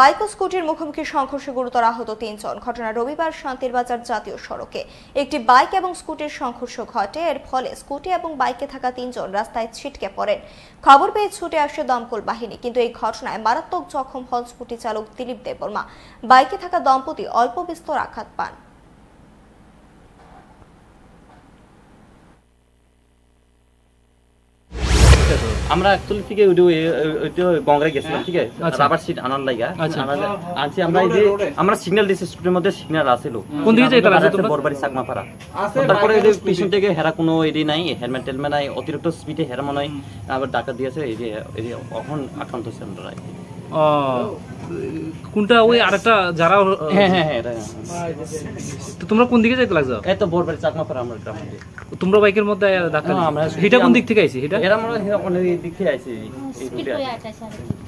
Bike ও স্কুটির মুখোমুখি সংঘর্ষে গুরুতর আহত তিনজন ঘটনা রবিবার শান্তির বাজার জাতীয় সড়কে একটি বাইক এবং স্কুটির সংঘর্ষ ঘটে এর ফলে স্কুটি এবং বাইকে থাকা তিনজন রাস্তায় ছিটকে পড়েন খবর পেয়ে ছুটে আসে দমকল বাহিনী কিন্তু এই ঘটনায় মারাত্মক জখম হন স্কুটি চালক দিলীপ দেববর্মা বাইকে থাকা দম্পতি অল্প বিস্তর আঘাত পান আমরা অ্যাকচুয়ালি ঠিক আছে ওই গঙ্গায় গেছিলাম ঠিক আছে আবার আচ্ছা। সিট আনার লাগা আচ্ছা। আনছি আমরা এই যে আমরা সিগন্যাল দিছি স্টুডের মধ্যে সিগন্যাল আসিল কোন দিকে যাইতে আছে তোমরা বরবারি সাকমাপাড়া তারপরে এই পিছন থেকে হেরা কোনো এডি নাই হেলমেট টেলমেট মানে নাই অতিরিক্ত স্পিডে হেরা মনে হয় আবার ডাকা দিয়েছে এই যে এই যে অখন আক্রান্ত হয়েছে আমরা কোনটা ওই আরেকটা যারা হ্যাঁ হ্যাঁ হ্যাঁ তো তোমরা কোন দিকে যাইতে লাগছো এত বড়বাড়ি চাকমাপাড়া আমার গ্রাম তোমরা বাইকের মধ্যে ধাক্কা এটা কোন দিক থেকে আইছি এটা এরা আমরা কোন দিক থেকে আইছি